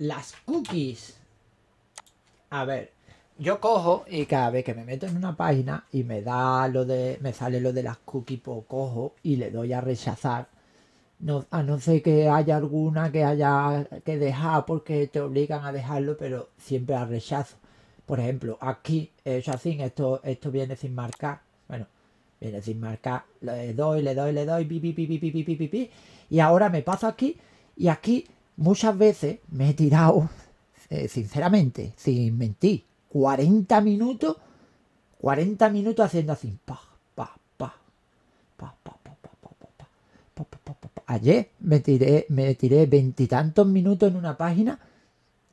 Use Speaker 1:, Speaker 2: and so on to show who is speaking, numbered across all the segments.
Speaker 1: Las cookies. A ver, yo cojo y cada vez que me meto en una página y me da lo de. me sale lo de las cookies, cojo y le doy a rechazar. No, a no ser que haya alguna que haya que dejar porque te obligan a dejarlo, pero siempre a rechazo. Por ejemplo, aquí eso así, esto, esto viene sin marcar. Bueno, viene sin marcar. Le doy, le doy, le doy, pi, Y ahora me paso aquí y aquí Muchas veces me he tirado, sinceramente, sin mentir, 40 minutos, 40 minutos haciendo así, pa, pa, pa, pa, pa, pa, pa, pa, pa, pa, Ayer me tiré, me tiré veintitantos minutos en una página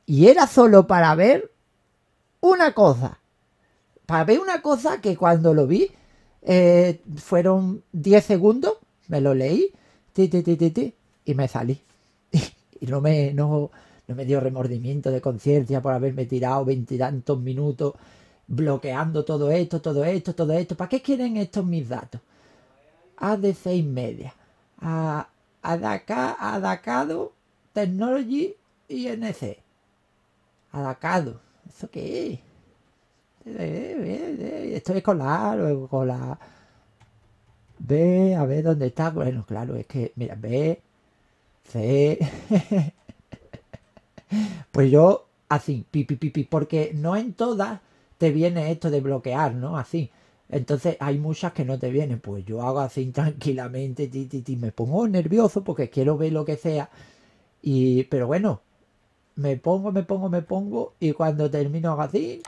Speaker 1: y era solo para ver una cosa. Para ver una cosa que cuando lo vi fueron 10 segundos, me lo leí, y me salí y no me, no, me dio remordimiento de conciencia por haberme tirado veintitantos minutos bloqueando todo esto, todo esto, todo esto. ¿Para qué quieren estos mis datos? ADC y media. A, Adacado Technology INC. Adacado. ¿Eso qué es? Eh, eh, eh, esto con la A, con la a ver dónde está. Bueno, claro, es que, mira, ve pues yo así, pipi, pipi, porque no en todas te viene esto de bloquear, ¿no? Así. Entonces hay muchas que no te vienen. Pues yo hago así tranquilamente, ti, ti, ti. me pongo nervioso porque quiero ver lo que sea. Y, pero bueno, me pongo, me pongo, me pongo. Y cuando termino hago así,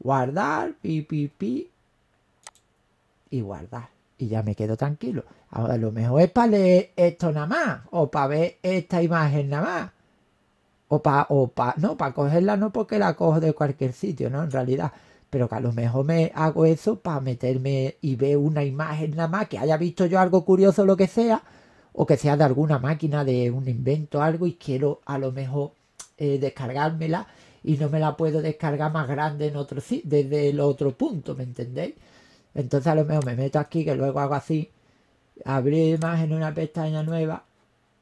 Speaker 1: guardar, pi, pi, Y guardar y ya me quedo tranquilo. Ahora, a lo mejor es para leer esto nada más, o para ver esta imagen nada más. O para, o no, para cogerla no porque la cojo de cualquier sitio, ¿no? En realidad. Pero que a lo mejor me hago eso para meterme y ver una imagen nada más, que haya visto yo algo curioso, lo que sea, o que sea de alguna máquina, de un invento, algo, y quiero a lo mejor eh, descargármela y no me la puedo descargar más grande en otro desde el otro punto, ¿me entendéis? Entonces a lo mejor me meto aquí, que luego hago así, abrir en una pestaña nueva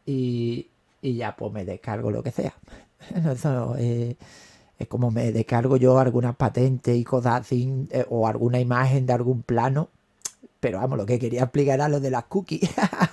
Speaker 1: y, ya pues me descargo lo que sea. Eh, es como me descargo yo algunas patentes y cosas así, eh, o alguna imagen de algún plano. Pero vamos, lo que quería explicar era lo de las cookies.